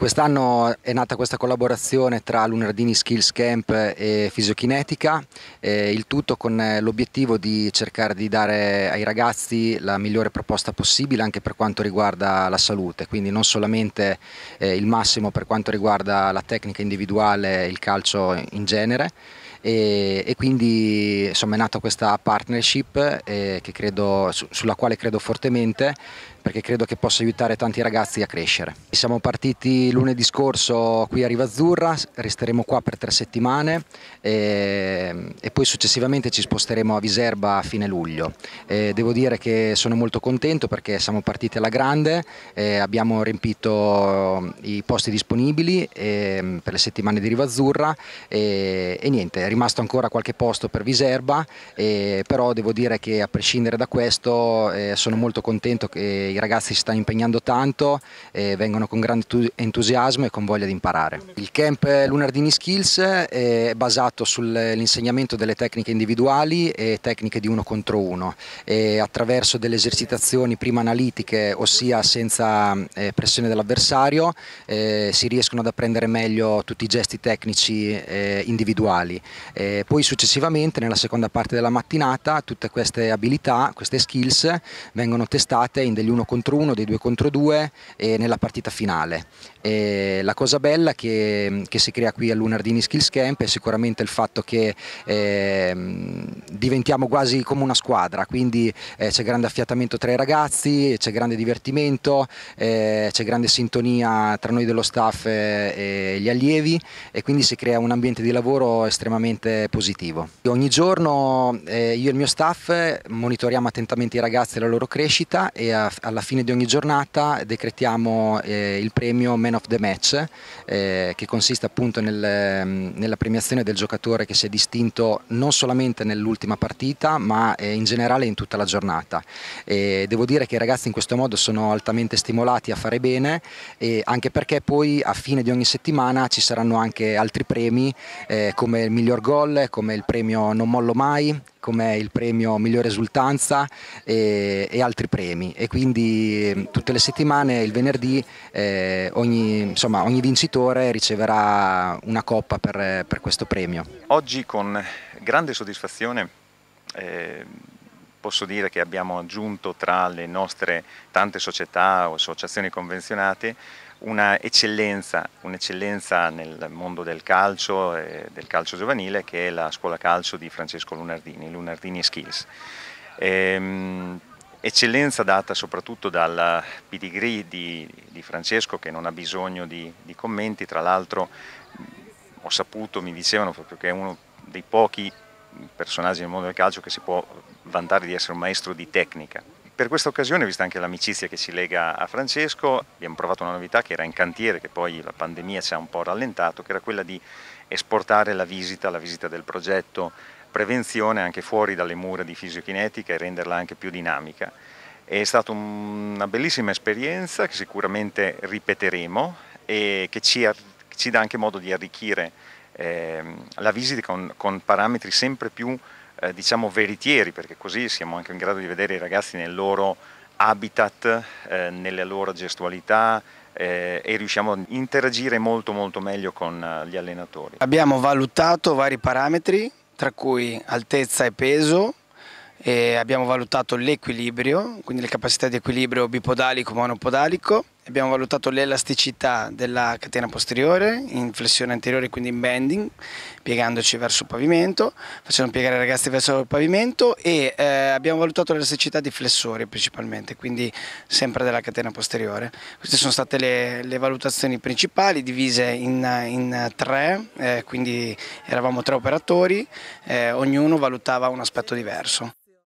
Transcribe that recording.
Quest'anno è nata questa collaborazione tra Lunardini Skills Camp e Fisiochinetica, eh, il tutto con l'obiettivo di cercare di dare ai ragazzi la migliore proposta possibile anche per quanto riguarda la salute, quindi non solamente eh, il massimo per quanto riguarda la tecnica individuale e il calcio in genere. E, e quindi insomma, è nata questa partnership eh, credo, su, sulla quale credo fortemente perché credo che possa aiutare tanti ragazzi a crescere. Siamo partiti lunedì scorso qui a Rivazzurra, resteremo qua per tre settimane e, ehm, e poi successivamente ci sposteremo a Viserba a fine luglio. E eh, devo dire che sono molto contento perché siamo partiti alla grande, eh, abbiamo riempito eh, i posti disponibili e, ehm, per le settimane di Rivazzurra e, niente, è rimasto ancora qualche posto per Viserba, però devo dire che a prescindere da questo sono molto contento che i ragazzi si stanno impegnando tanto e vengono con grande entusiasmo e con voglia di imparare. Il camp Lunardini Skills è basato sull'insegnamento delle tecniche individuali e tecniche di uno contro uno e attraverso delle esercitazioni prima analitiche, ossia senza eh, pressione dell'avversario, eh, si riescono ad apprendere meglio tutti i gesti tecnici eh, individuali. poi successivamente nella seconda parte della mattinata tutte queste abilità, queste skills vengono testate in degli uno contro uno, dei due contro due eh, nella partita finale. E la cosa bella che, che, si crea qui al Lunardini Skills Camp è sicuramente il fatto che eh, diventiamo quasi come una squadra, quindi eh, c'è grande affiatamento tra i ragazzi, c'è grande divertimento, eh, c'è grande sintonia tra noi dello staff e gli allievi e quindi si crea un ambiente di lavoro estremamente positivo. Ogni giorno eh, io e il mio staff monitoriamo attentamente i ragazzi e la loro crescita e a, alla fine di ogni giornata decretiamo eh, il premio Man of the Match, eh, che consiste appunto nel, mm, nella premiazione del giocatore che si è distinto non solamente nell'ultima partita, ma eh, in generale in tutta la giornata. E devo dire che i ragazzi in questo modo sono altamente stimolati a fare bene, anche perché poi a fine di ogni settimana ci saranno anche altri premi, eh, come il miglior gol, come il premio Non Mollo Mai, come il premio migliore esultanza e, e, altri premi e quindi mm, tutte le settimane il venerdì eh, ogni, insomma, ogni, vincitore riceverà una coppa per, per questo premio. Oggi con grande soddisfazione eh posso dire che abbiamo aggiunto tra le nostre tante società o associazioni convenzionate una eccellenza, un'eccellenza nel mondo del calcio e del calcio giovanile che è la scuola calcio di Francesco Lunardini, Lunardini Skills. Ehm, eccellenza data soprattutto dal pedigree di, di, Francesco che non ha bisogno di, di commenti, tra l'altro ho saputo, mi dicevano proprio che è uno dei pochi personaggi nel mondo del calcio che si può vantare di essere un maestro di tecnica. Per questa occasione, vista anche l'amicizia che ci lega a Francesco, abbiamo provato una novità che era in cantiere, che poi la pandemia ci ha un po' rallentato, che era quella di esportare la visita, la visita del progetto, prevenzione anche fuori dalle mura di fisiochinetica e renderla anche più dinamica. È stata una bellissima esperienza che sicuramente ripeteremo e che ci, ci dà anche modo di arricchire eh, la visita con, con parametri sempre più eh, diciamo veritieri, perché così siamo anche in grado di vedere i ragazzi nel loro habitat, eh, nella loro gestualità, eh, e riusciamo a interagire molto molto meglio con eh, gli allenatori. Abbiamo valutato vari parametri tra cui altezza e peso, e abbiamo valutato l'equilibrio, quindi le capacità di equilibrio bipodalico-monopodalico, abbiamo valutato l'elasticità della catena posteriore in flessione anteriore quindi in bending piegandoci verso il pavimento facendo piegare i ragazzi verso il pavimento e eh, abbiamo valutato l'elasticità di flessori principalmente quindi sempre della catena posteriore queste sono state le, le valutazioni principali divise in, in tre eh, quindi eravamo tre operatori eh, ognuno valutava un aspetto diverso